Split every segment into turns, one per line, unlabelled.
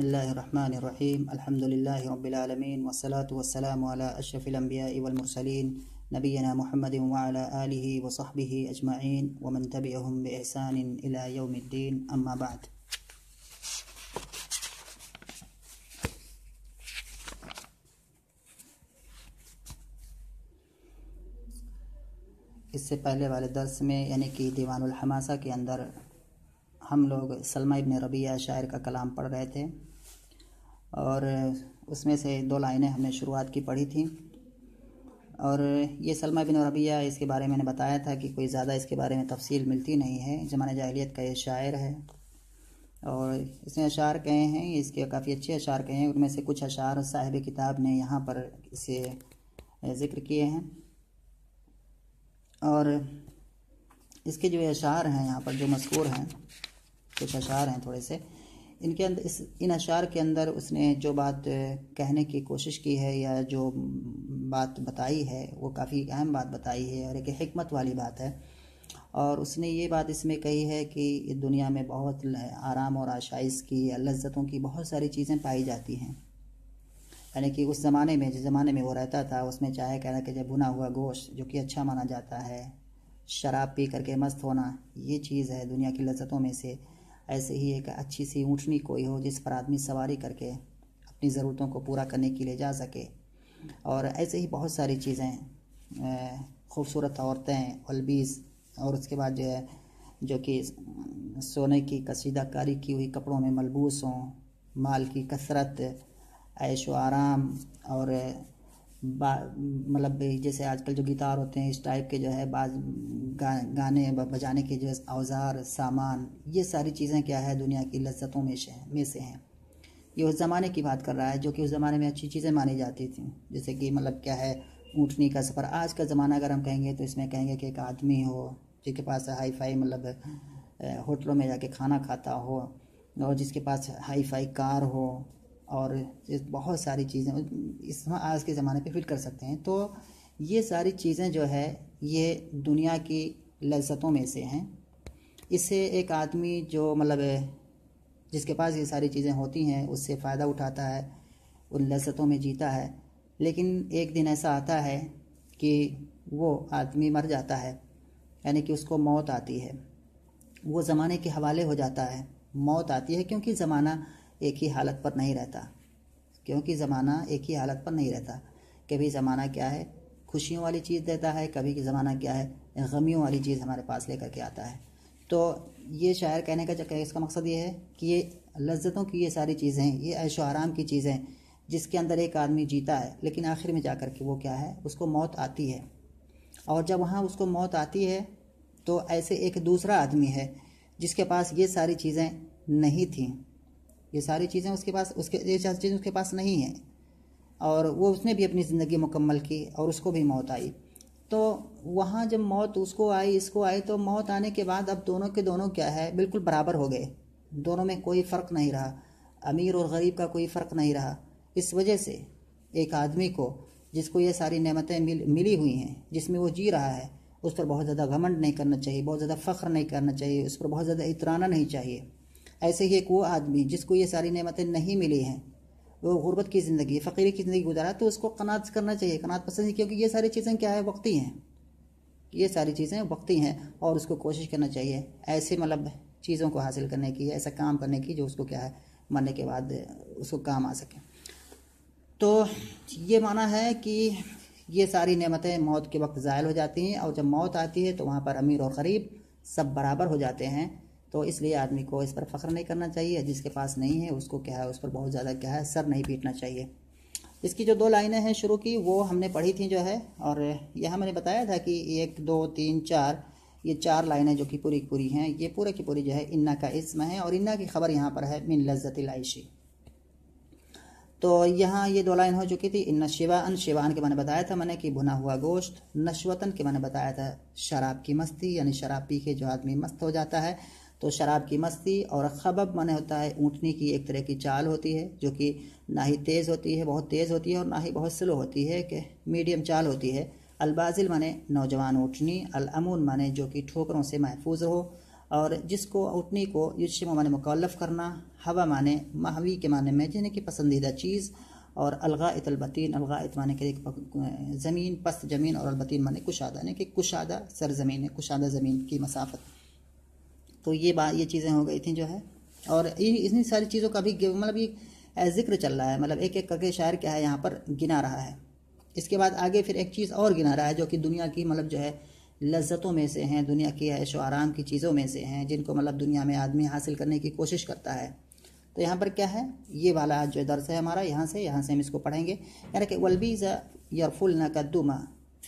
بسم الله الرحمن الرحيم الحمد لله رب العالمين والصلاة والسلام على أشرف الأنبياء والمرسلين نبينا محمد وعلى آله وصحبه أجمعين ومن تبعهم بإحسان إلى يوم الدين أما بعد اس سے پہلے والے درس میں یعنی कि دیوان الحماسہ کے اندر ہم لوگ سلمہ ابن ربیہ شاعر کا کلام پڑھ رہے تھے और उसमें से दो लाइनें हमने शुरुआत की पढ़ी थी और ये सलमा बिन रबिया इसके बारे में मैंने बताया था कि कोई ज़्यादा इसके बारे में तफसील मिलती नहीं है जमान जाहलीत का ये शायर है और इसने अशार कहे हैं इसके काफ़ी अच्छे अशार कहे हैं उनमें से कुछ अशार साहिब किताब ने यहाँ पर इसे ज़िक्र किए हैं और इसके जो अशार हैं यहाँ पर जो मशहूर हैं कुछ अशार हैं थोड़े से इनके अंदर इस इन अशार के अंदर उसने जो बात कहने की कोशिश की है या जो बात बताई है वो काफ़ी अहम बात बताई है और एक हमत वाली बात है और उसने ये बात इसमें कही है कि दुनिया में बहुत आराम और आशाइश की या लज्जतों की बहुत सारी चीज़ें पाई जाती हैं यानी कि उस ज़माने में जिस ज़माने में वो रहता था उसमें चाहे कहना कि जब भुना हुआ गोश्त जो कि अच्छा माना जाता है शराब पी करके मस्त होना ये चीज़ है दुनिया की लज्जतों में से ऐसे ही एक अच्छी सी ऊँटनी कोई हो जिस पर आदमी सवारी करके अपनी ज़रूरतों को पूरा करने के लिए जा सके और ऐसे ही बहुत सारी चीज़ें खूबसूरत औरतें अलबीज़ और उसके बाद जो है जो कि सोने की कसीदाकारी की हुई कपड़ों में मलबूस हों माल की कसरत ऐश आराम और मतलब जैसे आजकल जो गिटार होते हैं इस टाइप के जो है बाज गा, गाने बजाने के जो औजार सामान ये सारी चीज़ें क्या है दुनिया की लज्जतों में से में से हैं ये उस ज़माने की बात कर रहा है जो कि उस ज़माने में अच्छी चीज़ें मानी जाती थी जैसे कि मतलब क्या है ऊँटनी का सफ़र आज का ज़माना अगर हम कहेंगे तो इसमें कहेंगे कि एक आदमी हो जिसके पास हाई फाई मतलब होटलों में जाके खाना खाता हो और जिसके पास हाई फाई कार हो और बहुत सारी चीज़ें इस आज के ज़माने पे फिट कर सकते हैं तो ये सारी चीज़ें जो है ये दुनिया की लज्जतों में से हैं इससे एक आदमी जो मतलब जिसके पास ये सारी चीज़ें होती हैं उससे फ़ायदा उठाता है उन लज्जतों में जीता है लेकिन एक दिन ऐसा आता है कि वो आदमी मर जाता है यानी कि उसको मौत आती है वो ज़माने के हवाले हो जाता है मौत आती है क्योंकि ज़माना एक ही हालत पर नहीं रहता क्योंकि ज़माना एक ही हालत पर नहीं रहता कभी ज़माना क्या है खुशियों वाली चीज़ देता है कभी कि ज़माना क्या है गमियों वाली चीज़ हमारे पास लेकर के आता है तो ये शायर कहने का इसका मकसद ये है कि ये लज्जतों की ये सारी चीज़ें ये ऐशो आराम की चीज़ें जिसके अंदर एक आदमी जीता है लेकिन आखिर में जा कर के वो क्या है उसको मौत आती है और जब वहाँ उसको मौत आती है तो ऐसे एक दूसरा आदमी है जिसके पास ये सारी चीज़ें नहीं थी ये सारी चीज़ें उसके पास उसके ये सारी चीज़ें उसके पास नहीं हैं और वो उसने भी अपनी ज़िंदगी मुकम्मल की और उसको भी मौत आई तो वहाँ जब मौत उसको आई इसको आई तो मौत आने के बाद अब दोनों के दोनों क्या है बिल्कुल बराबर हो गए दोनों में कोई फ़र्क नहीं रहा अमीर और गरीब का कोई फ़र्क नहीं रहा इस वजह से एक आदमी को जिसको ये सारी नेमतें मिल मिली हुई हैं जिसमें वो जी रहा है उस पर बहुत ज़्यादा घमंड नहीं करना चाहिए बहुत ज़्यादा फ़ख्र नहीं करना चाहिए उस पर बहुत ज़्यादा इतराना नहीं चाहिए ऐसे ही एक वो आदमी जिसको ये सारी नमतें नहीं मिली हैं वो ग़ुरबत की ज़िंदगी फ़कीरी की ज़िंदगी गुजारा तो उसको कनात करना चाहिए कनात पसंद है क्योंकि ये सारी चीज़ें क्या है वक्ती हैं ये सारी चीज़ें वक्ती हैं और उसको कोशिश करना चाहिए ऐसे मतलब चीज़ों को हासिल करने की ऐसा काम करने की जो उसको क्या है मरने के बाद उसको काम आ सके तो ये माना है कि ये सारी नेमतें मौत के वक्त ज़ायल हो जाती हैं और जब मौत आती है तो वहाँ पर अमीर और गरीब सब बराबर हो जाते हैं तो इसलिए आदमी को इस पर फ़ख्र नहीं करना चाहिए जिसके पास नहीं है उसको क्या है उस पर बहुत ज़्यादा क्या है सर नहीं पीटना चाहिए इसकी जो दो लाइनें हैं शुरू की वो हमने पढ़ी थी जो है और यह मैंने बताया था कि एक दो तीन चार ये चार लाइनें जो कि पूरी पूरी हैं ये पूरे की पूरी जो है इन्ना का इसम है और इन्ना की खबर यहाँ पर है मिन लज्जत आयशी तो यहाँ ये दो लाइन हो चुकी थी इन्ना शिवान शिवान के मैंने बताया था मैंने कि भुना हुआ गोश्त नशवतन के मैंने बताया था शराब की मस्ती यानी शराब पी के जो आदमी मस्त हो जाता है तो शराब की मस्ती और खबब माने होता है ऊँटनी की एक तरह की चाल होती है जो कि ना ही तेज़ होती है बहुत तेज़ होती है और ना ही बहुत स्लो होती है कि मीडियम चाल होती है अलबाजिल माने नौजवान ऊँटनी अलअमून माने जो कि ठोकरों से महफूज हो और जिसको ऊँटनी को युशम माने मुकलफ करना हवा माने महवी के माने में जिन्हें कि पसंदीदा चीज़ और अलगातलबतिन अलगा माने के एक ज़मीन पस्त ज़मीन और अलबतिन माने कुशादा यानी कि कुशादा सरजमीन कुशादा ज़मीन की मसाफत तो ये बात ये चीज़ें हो गई थी जो है और इतनी सारी चीज़ों का भी मतलब ये जिक्र चल रहा है मतलब एक एक करके शायर क्या है यहाँ पर गिना रहा है इसके बाद आगे फिर एक चीज़ और गिना रहा है जो कि दुनिया की मतलब जो है लज्जतों में से हैं दुनिया की ऐशो आराम की चीज़ों में से हैं जिनको मतलब दुनिया में आदमी हासिल करने की कोशिश करता है तो यहाँ पर क्या है ये वाला जो दर्स है हमारा यहाँ से यहाँ से हम इसको पढ़ेंगे यानी कि वलबीजा यरफुल न कद्दुमा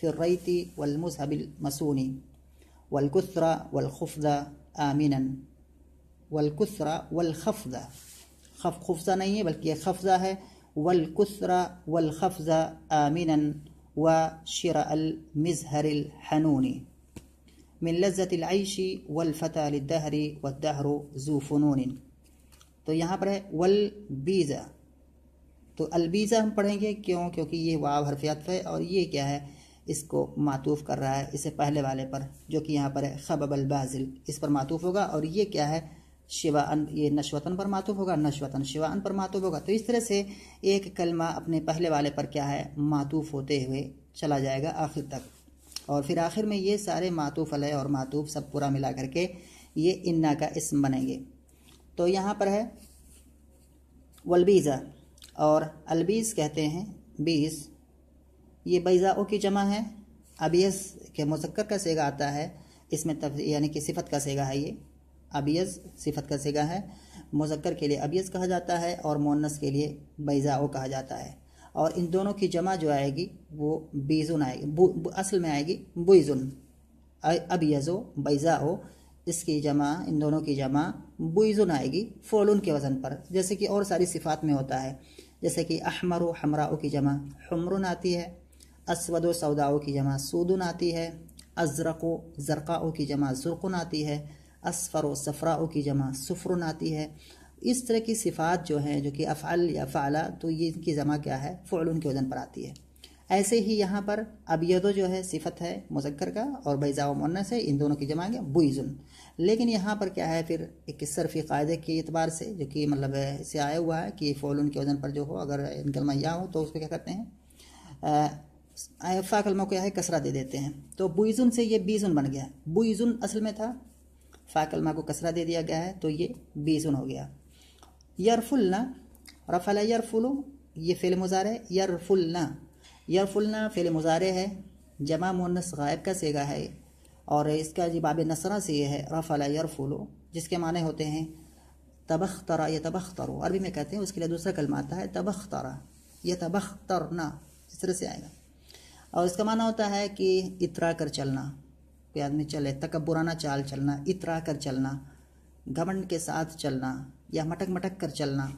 फिर रईती वलमुसबिल मसूनी वलकुसरा वलखुफा آمنا والكثرة والخفضة خف خفضة नहीं है बल्कि ये खफजा है والكثرة والخفضة آمنا وشراء المزهر الحنون من لذة العيش والفتى للدهر والدهر ذو فنون तो यहाँ पर है वल बीज़ा तो अलबीज़ा हम पढ़ेंगे क्यों क्योंकि ये वाव हरफियात ہے اور یہ کیا ہے इसको मातूफ़ कर रहा है इसे पहले वाले पर जो कि यहाँ पर है खबब अलबाजिल इस पर मातूफ़ होगा और ये क्या है शिवा अन ये नशवतन पर मातूफ़ होगा नशवतन शिवान पर मातूफ़ होगा तो इस तरह से एक कलमा अपने पहले वाले पर क्या है मातूफ़ होते हुए चला जाएगा आखिर तक और फिर आखिर में ये सारे मातूफ़ अलह और मातूफ़ सब पूरा मिला करके ये इन्ना का इसम बनेंगे तो यहाँ पर है वलबीज़ा और अलबीज़ कहते हैं बीज़ ये बैज़ा ओ की जमा है अबियस के मुजक्कर का सेगा आता है इसमें तब यानी कि सिफत का सेगा है ये अबियस सिफत का सेगा है मुजक्कर के लिए अबियस कहा जाता है और मोनस के लिए बैज़ा ओ कहा जाता है और इन दोनों की जमा जो आएगी वो बीजुन आएगी बु, बु, असल में आएगी बुज़ुन अबियज़ो बैज़ा इसकी जमा इन दोनों की जमा बुजुन आएगी फोलून के वज़न पर जैसे कि और सारी सिफात में होता है जैसे कि अहमर हमरा की जमा हमरुन आती है असवद सौदाओं की जमा सूदन आती है अजरको ज़रक़ाओं की जमा जुर्कन आती है असफ़र सफ़राओं की जमा सफ़रन आती है इस तरह की सिफ़ात जो हैं जो कि अफ़ल या फ़ाला तो ये इनकी जमा क्या है फ़ुल के वजन पर आती है ऐसे ही यहाँ पर अबियदो जो है सिफत है मुजक्कर का और बैज़ा मुन्नस है इन दोनों की जमा गया बुइजुन लेकिन यहाँ पर क्या है फिर एक सरफ़ी कायदे के अतबार से जो कि मतलब इसे आया हुआ है कि फ़ोल के वजन पर जो हो अगर इनकलमा या हो तो उसको क्या करते हैं फा कलमा को यहाँ कसरा दे देते हैं तो बुईजुन से ये बीजुन बन गया बुईजुन असल में था फा कलमा को कसरा दे दिया गया है तो ये बीजुन हो गया यरफुलना रफला यरफुलू ये फ़िल मुज़ार है यरफुलना यरफुलना फ़िल मुज़ार है जमा मुनस गायब का सेगा है और इसका जबाब नसरा से ये है रफला यरफुलू जिसके माने होते हैं तबख तरा या तबख तरो अरबी में कहते हैं उसके लिए दूसरा कलमा आता है तबख तरा यह तबख तरना इस तरह से आएगा और इसका माना होता है कि इतरा कर चलना कोई आदमी चले तकबुराना चाल चलना इतरा कर चलना घमंड के साथ चलना या मटक मटक कर चलना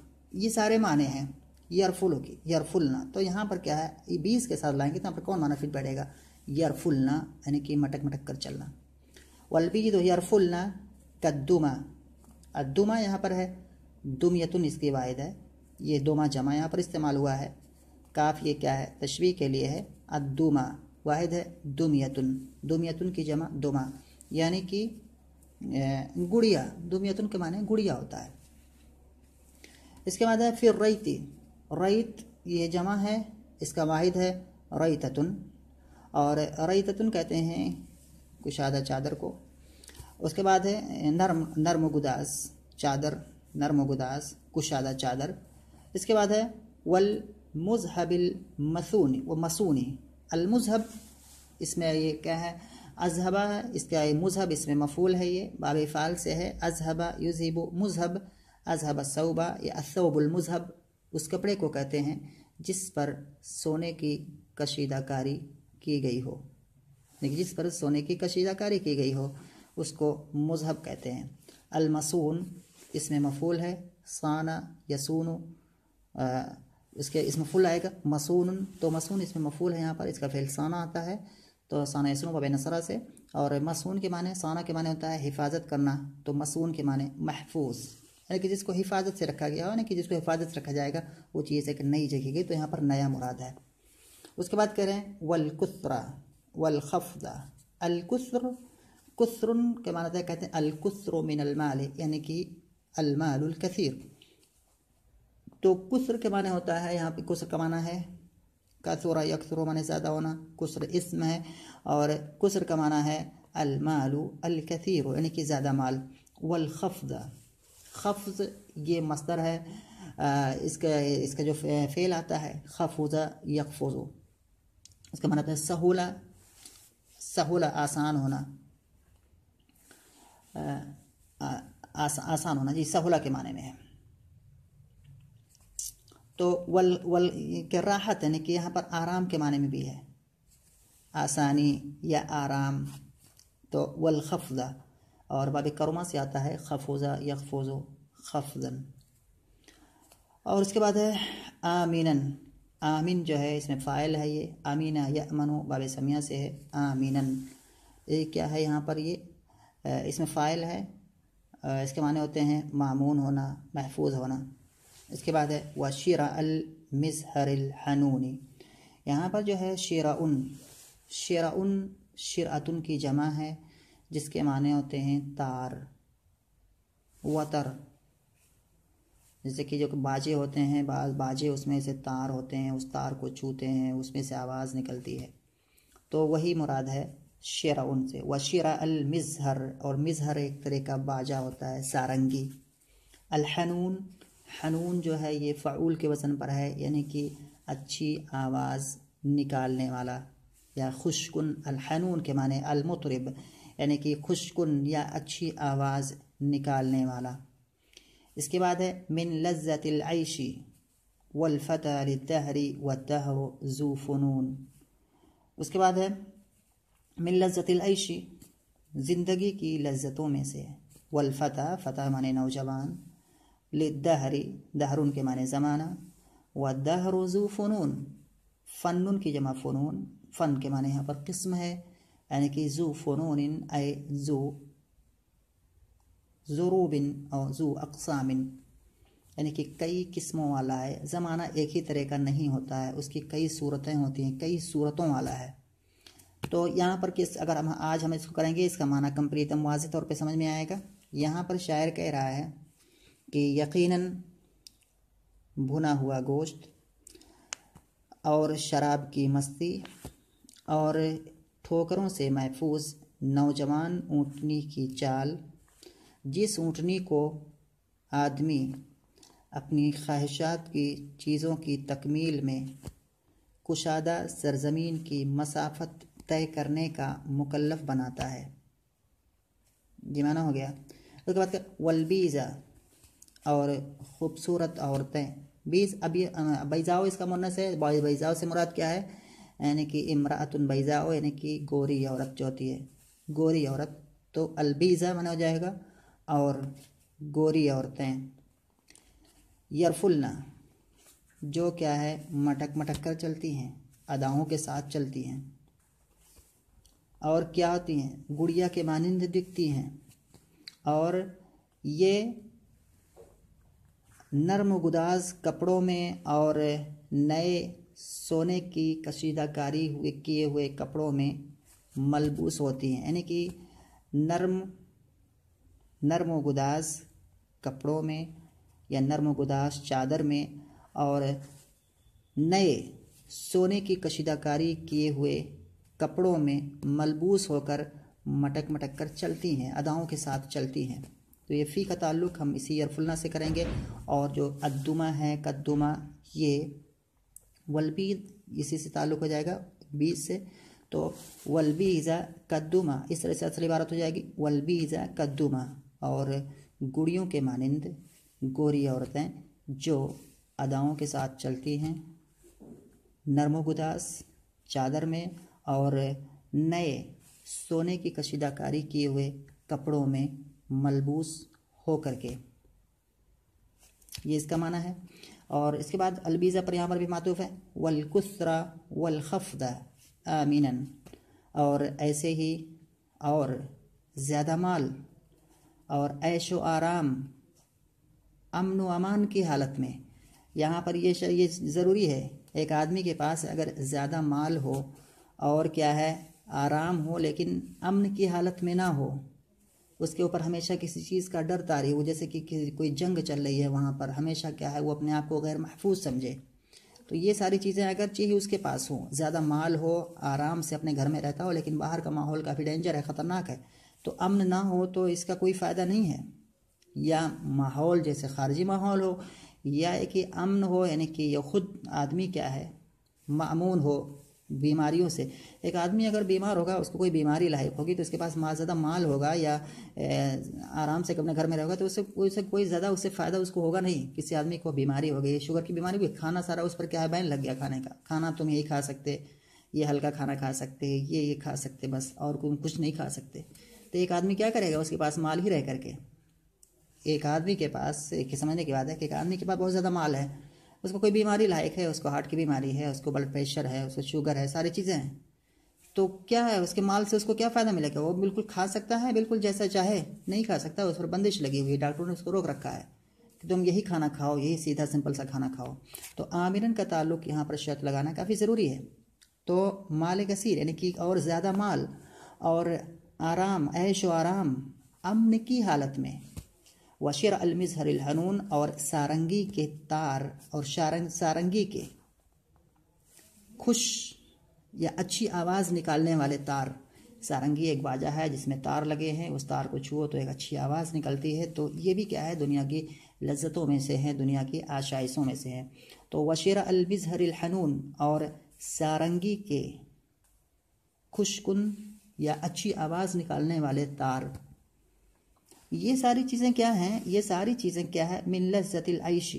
ये सारे माने हैं यरफुल यरफुलना तो यहाँ पर क्या है ये बीस के साथ लाएंगे तो यहाँ पर कौन माना फिट बैठेगा यरफुलना यानी कि मटक मटक कर चलना वल्बी की तो यरफुलना कद्दुमा अद्दुमा यहाँ पर है दुम यतुन इसकी वायद है ये दोमा जमा यहाँ पर इस्तेमाल हुआ है काफ ये क्या है तशवी के लिए है अदुमा वाहिद है दुमियतुन दुमियतुन की जमा दुमा यानी कि गुड़िया दुमियतुन के माने गुड़िया होता है इसके बाद है फिर रईती रईत ये जमा है इसका वाहिद है रईततुन और रईततुन कहते हैं कुशादा चादर को उसके बाद है नर्म नर्म गुदास चादर नर्म गुदास कुशादा चादर इसके बाद है वल मसूनी व मसूनी अलमजहब इसमें ये क्या है अजहबा इसका ये मजहब इसमें मफूल है ये बाब फ़ाल से है अजहबा युजीबो मजहब अजहब सऊबा या असौबुलमजहब उस कपड़े को कहते हैं जिस पर सोने की कशीदाकारी की गई हो देखिए जिस पर सोने की कशीदाकारी की गई हो उसको मजहब कहते हैं अलमसून इसमें मफूल है साना यसून इसके इसमें फुल आएगा मसून तो मसून इसमें मफूल है यहाँ पर इसका फेल साना आता है तो साना इसनों बब नसरा से और मसून के माने साना के माने होता है हिफाजत करना तो मसून के माने महफूज यानी कि जिसको हिफाजत से रखा गया यानी कि जिसको हिफाजत से रखा जाएगा वो चीज़ एक नई जगह गई तो यहाँ पर नया मुराद है उसके बाद कह रहे हैं वलकुसरा वलखफदा अलकुसर कुसर के माना जाए कहते हैं अलकुसर मिनलमाल यानी कि अलमालकसर तो कुसर के माने होता है यहाँ पे कुसर का माना है कसोरा यकसुर माने ज़्यादा होना कुसर इसम है और कुसर का माना है अलमालू अलकथीर यानी कि ज़्यादा माल वलखफ़ खफ्ज़ ये मस्तर है आ, इसका इसका जो फेल आता है खफूज़ा यकफोज़ो इसका माना होता है सहूला सहूला आसान होना आ, आ, आ, आसान होना जी सहूला के माने में है तो वल वल के राहत यानी कि यहाँ पर आराम के माने में भी है आसानी या आराम तो वल खफजा और बाब करमा से आता है खफोज़ा खफोजो खफजन और उसके बाद है आमीनन आमीन जो है इसमें फ़ाइल है ये आमीना या अमनो बाब समिया से है आमीनन ये क्या है यहाँ पर ये इसमें फ़ाइल है इसके माने होते हैं मामून होना महफूज होना इसके बाद है व शरा अल यहाँ पर जो है शेरा उन उन शरातन की जमा है जिसके माने होते हैं तार वतर जैसे कि जो बाजे होते हैं बाज बाजे उसमें से तार होते हैं उस तार को छूते हैं उसमें से आवाज़ निकलती है तो वही मुराद है शेरा उन से व शरा अल मज़हर और मज़हर एक तरह का बाजा होता है सारंगी अलहनून हनून जो है ये फ़ाउल के वज़न पर है यानी कि अच्छी आवाज़ निकालने वाला या खुशकुन अलहनून के माने अलमतरब यानी कि खुशकुन या अच्छी आवाज़ निकालने वाला इसके बाद है मिन वलफ़त वलफ़तर तहरी व तह जू फ़नून उसके बाद है मिन लज्जतलशी ज़िंदगी की लज्जतों में से वलफ़त फ़तह माने नौजवान लहरी दहरुन के माने ज़माना व दहरुजू फ़नून फ़नून की जमा फ़नून फ़न के माने यहाँ पर किस्म है यानी कि जू फ़नून आए जू ज़रूबिन और जू अकसामिन यानी कि कई किस्मों वाला है ज़माना एक ही तरह का नहीं होता है उसकी कई सूरतें होती हैं कई सूरतों वाला है तो यहाँ पर किस अगर हम आज हम इसको करेंगे इसका माना कम्प्लीट वाज तौर पर समझ में आएगा यहाँ पर शायर कह रहा है कि यकीनन भुना हुआ गोश्त और शराब की मस्ती और ठोकरों से महफूज नौजवान ऊँटनी की चाल जिस ऊँटनी को आदमी अपनी ख्वाहिशात की चीज़ों की तकमील में कुशादा सरजमीन की मसाफत तय करने का मुकल्लफ बनाता है जी माना हो गया उसके बाद वलबीज़ा और खूबसूरत औरतें बीस अब ये बैजाओ इसका मुन्नस है बैजाओ से मुराद क्या है यानी कि इमरातुन बैजाओ यानी कि गोरी औरत जो होती है गोरी औरत तो अलबीज़ा मना हो जाएगा और गोरी औरतें यरफुलना जो क्या है मटक मटक कर चलती हैं अदाओं के साथ चलती हैं और क्या होती हैं गुड़िया के मानंद दिखती हैं और ये नर्म गुदाज कपड़ों में और नए सोने की कशीदाकारी हुए किए हुए कपड़ों में मलबूस होती हैं यानी कि नर्म नर्म गुदाज कपड़ों में या नर्म गुदाज चादर में और नए सोने की कशीदाकारी किए हुए कपड़ों में मलबूस होकर मटक मटक कर चलती हैं अदाओं के साथ चलती हैं तो ये फ़ी का ताल्लुक हम इसी यरफुलना से करेंगे और जो अद्दुमा है कद्दुमा ये वलबी इसी से ताल्लुक हो जाएगा बीज से तो वलबीज़ा कद्दुमा इस तरह से असली इबारत हो जाएगी वलबीज़ा कद्दुमा और गुड़ियों के मानंद गोरी औरतें जो अदाओं के साथ चलती हैं नरमो गुदास चादर में और नए सोने की कशीदाकारी किए हुए कपड़ों में मलबूस हो करके ये इसका माना है और इसके बाद अलबीज़ा पर यहाँ पर भी मातूफ़ है वलकुसरा वलखफद आमीन और ऐसे ही और ज़्यादा माल और ऐश व आराम अमन व अमान की हालत में यहाँ पर ये ये ज़रूरी है एक आदमी के पास अगर ज़्यादा माल हो और क्या है आराम हो लेकिन अमन की हालत में ना हो उसके ऊपर हमेशा किसी चीज़ का डर तारी हो जैसे कि, कि कोई जंग चल रही है वहाँ पर हमेशा क्या है वो अपने आप को गैर महफूज समझे तो ये सारी चीज़ें अगर चाहिए उसके पास हों ज़्यादा माल हो आराम से अपने घर में रहता हो लेकिन बाहर का माहौल काफ़ी डेंजर है ख़तरनाक है तो अमन ना हो तो इसका कोई फ़ायदा नहीं है या माहौल जैसे खारजी माहौल हो या कि अमन हो यानी कि यह ख़ुद आदमी क्या है मामून हो बीमारियों से एक आदमी अगर बीमार होगा उसको कोई बीमारी लाइक होगी तो उसके पास माल ज़्यादा माल होगा या आराम से अपने घर में रहेगा तो उससे कोई उससे कोई ज़्यादा उससे फ़ायदा उसको होगा नहीं किसी आदमी को बीमारी हो गई शुगर की बीमारी हुई खाना सारा उस पर क्या है बैन लग गया खाने का खाना तुम यही खा सकते ये हल्का खाना खा सकते ये ये खा सकते बस और कुछ नहीं खा सकते तो एक आदमी क्या करेगा उसके पास माल ही रह करके एक आदमी के पास एक समझने की बात है कि एक आदमी के पास बहुत ज़्यादा माल है उसको कोई बीमारी लायक है उसको हार्ट की बीमारी है उसको ब्लड प्रेशर है उसको शुगर है सारी चीज़ें हैं तो क्या है उसके माल से उसको क्या फ़ायदा मिलेगा वो बिल्कुल खा सकता है बिल्कुल जैसा चाहे नहीं खा सकता उस पर बंदिश लगी हुई है डॉक्टरों ने उसको रोक रखा है कि तुम यही खाना खाओ यही सीधा सिंपल सा खाना खाओ तो आमिरन का ताल्लुक यहाँ पर शर्त लगाना काफ़ी ज़रूरी है तो माल कसीर यानी कि और ज़्यादा माल और आराम ऐश आराम अमन की हालत में वशिर अलमजहर हनून और सारंगी के तार और शारंग सारंगी के खुश या अच्छी आवाज़ निकालने वाले तार सारंगी एक बाजा है जिसमें तार लगे हैं उस तार को छुओ तो एक अच्छी आवाज़ निकलती है तो ये भी क्या है दुनिया की लज्जतों में से है दुनिया की आशाइशों में से है तो वशीर अलमजहर हनून और सारंगी के खुशकुन या अच्छी आवाज़ निकालने वाले तार ये सारी चीज़ें क्या हैं ये सारी चीज़ें क्या है मिन लज्जतिल आयशी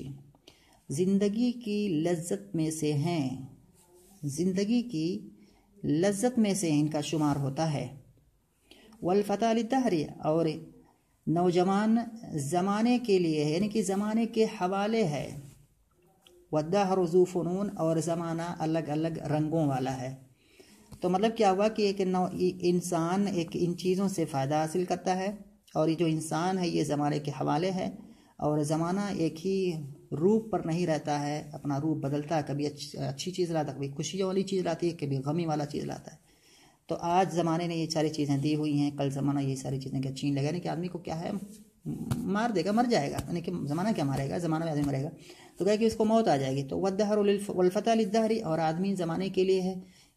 ज़िंदगी की लज्जत में से हैं ज़िंदगी की लज्जत में से इनका शुमार होता है वलफ़ताल दहरी और नौजवान ज़माने के लिए है यानी कि ज़माने के हवाले है वदा रजू फ़नून और ज़माना अलग अलग रंगों वाला है तो मतलब क्या हुआ कि एक नौ इंसान एक इन चीज़ों से फ़ायदा हासिल करता है और ये जो इंसान है ये ज़माने के हवाले है और ज़माना एक ही रूप पर नहीं रहता है अपना रूप बदलता है कभी अच्छी अच्छी चीज़ लाता है कभी खुशी वाली चीज़ लाती है कभी गमी वाला चीज़ लाता है तो आज ज़माने ने ये सारी चीज़ें दी हुई हैं कल ज़माना ये सारी चीज़ें क्या छीन लगा यानी कि आदमी को क्या है मार देगा मर जाएगा यानी कि ज़माना क्या मारेगा ज़माना में आदमी मरेगा तो क्या कि इसको मौत आ जाएगी तो वदहर वलफ़ता दहरी और आदमी ज़माने के लिए है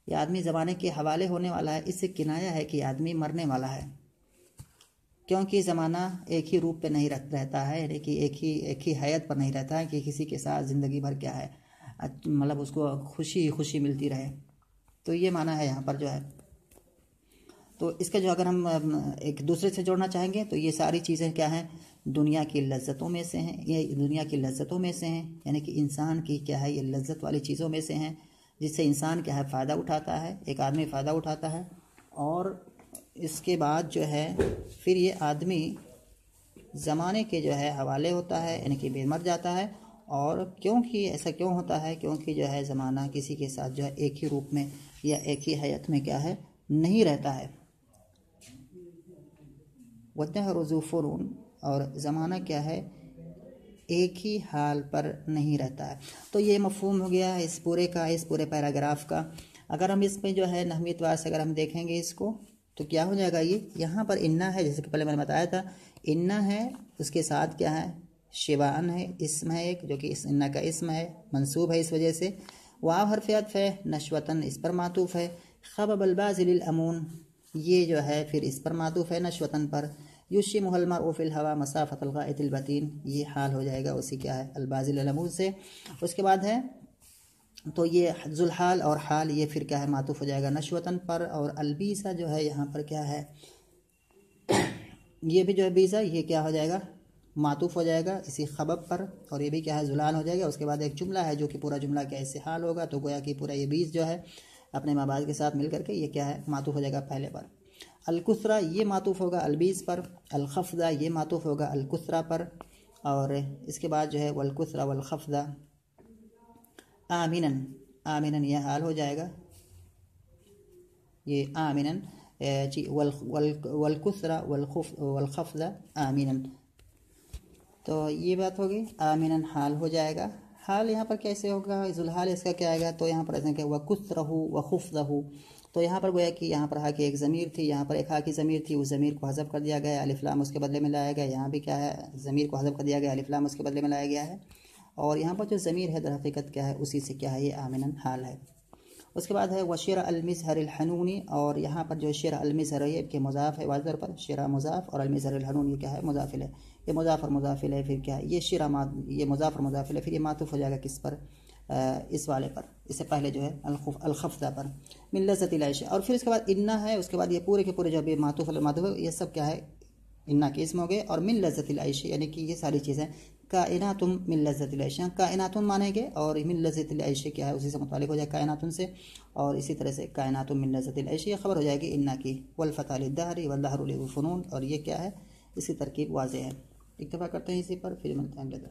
ये आदमी ज़माने के हवाले होने वाला है इससे किनाया है कि आदमी मरने वाला है क्योंकि ज़माना एक ही रूप पे नहीं रहता है यानी कि एक ही एक ही हैत पर नहीं रहता है कि किसी के साथ ज़िंदगी भर क्या है मतलब उसको खुशी ही खुशी मिलती रहे तो ये माना है यहाँ पर जो है तो इसका जो अगर हम एक दूसरे से जोड़ना चाहेंगे तो ये सारी चीज़ें क्या हैं दुनिया की लज्जतों में से हैं ये दुनिया की लज्जतों में से हैं यानी कि इंसान की क्या है ये लज्जत वाली चीज़ों में से हैं जिससे इंसान क्या है फ़ायदा उठाता है एक आदमी फ़ायदा उठाता है और इसके बाद जो है फिर ये आदमी ज़माने के जो है हवाले होता है यानी कि बेमर जाता है और क्योंकि ऐसा क्यों होता है क्योंकि जो है ज़माना किसी के साथ जो है एक ही रूप में या एक ही हयात में क्या है नहीं रहता है वजह रजूफ़रून और ज़माना क्या है एक ही हाल पर नहीं रहता है तो ये मफहम हो गया इस पूरे का इस पूरे पैराग्राफ का अगर हम इसमें जो है नहमीतवार से अगर हम देखेंगे इसको तो क्या हो जाएगा ये यहाँ पर इन्ना है जैसे कि पहले मैंने बताया था इन्ना है उसके साथ क्या है शिवान है इसम है एक जो कि इस इन्ना का इसम है मंसूब है इस वजह से वाव हरफियात है नशवतन इस पर मातूफ़ है खब बलबाज़िलमून ये जो है फिर इस पर मातूफ़ है नशवतन पर यूशी महलमा ओफिल हवा मसाफ़तलगा इतिलबतीन ये हाल हो जाएगा उसी क्या है अलबाज़िलमून से उसके बाद है तो ये जुलहाल और हाल ये फिर क्या है मातूफ़ हो जाएगा नशवतन पर और अलबीसा जो है यहाँ पर क्या है ये भी जो है बीसा ये क्या हो जाएगा मातूफ़ हो जाएगा इसी खबब पर और ये भी क्या है जुलान हो जाएगा उसके बाद एक जुमला है जो कि पूरा जुमला क्या इससे हाल होगा तो गोया कि पूरा ये बीस जो है अपने माँ बाप के साथ मिल करके ये क्या है मातूफ़ हो जाएगा पहले पर अलकुसरा ये मातूफ़ होगा अलबीस पर अलखफ़ा ये मातूफ़ होगा अलकुसरा पर और इसके बाद जो है वलकुसरा वलखफ़ा आमिनन आमिनन यह हाल हो जाएगा ये आमिनन जी वल वलकुसरा वलखुफ वलखफजा आमिनन तो ये बात होगी आमिनन हाल हो जाएगा हाल यहाँ पर कैसे होगा जुल्हाल इसका क्या आएगा तो यहाँ पर ऐसा क्या वकुस रहू वखुफ रहू तो यहाँ पर गोया कि यहाँ पर हा की एक ज़मीर थी यहाँ पर एक हा की ज़मीर थी उस ज़मीर को हजब कर दिया गया अलिफ्लाम उसके बदले में लाया गया यहाँ भी क्या है ज़मीर को हजब कर दिया गया अलिफ्लाम उसके बदले में लाया गया है और यहाँ पर जो ज़मीर है दरहकीकत क्या है उसी से क्या है ये आमिनन हाल है उसके बाद है व शेर हनूनी और यहाँ पर जो शेर अलमज़हर है के मुजाफ है वाजर पर शेर मुजाफ और अलमज़हरनून हनूनी क्या है मुजाफिल है ये मुजाफ और मुजाफिल है फिर क्या है ये शेर ये मुजाफ और मुजाफिल है फिर ये मातूफ़ हो जाएगा किस पर इस वाले पर इससे पहले जो है अलखफ़ा पर मिल लजत और फिर उसके बाद इन्ना है उसके बाद ये पूरे के पूरे जो भी मातूफ़ मातूफ़ ये सब क्या है इन्ना के इसमें हो गए और मिल लजत यानी कि ये सारी चीज़ें कायनातुम मिन लज्जतलैशा कायनातुम मानेंगे और मिल लज्जतलैश क्या है उसी से मुतल हो जाए कायनातुम से और इसी तरह से कायनातुम मिल लज्जतलैश ये खबर हो जाएगी इन्ना की वलफ़तालदारी वल्लाहरफ़नून और ये क्या है इसकी तरकीब वाज है इतफ़ा करते हैं इसी पर फिर मिलते हैं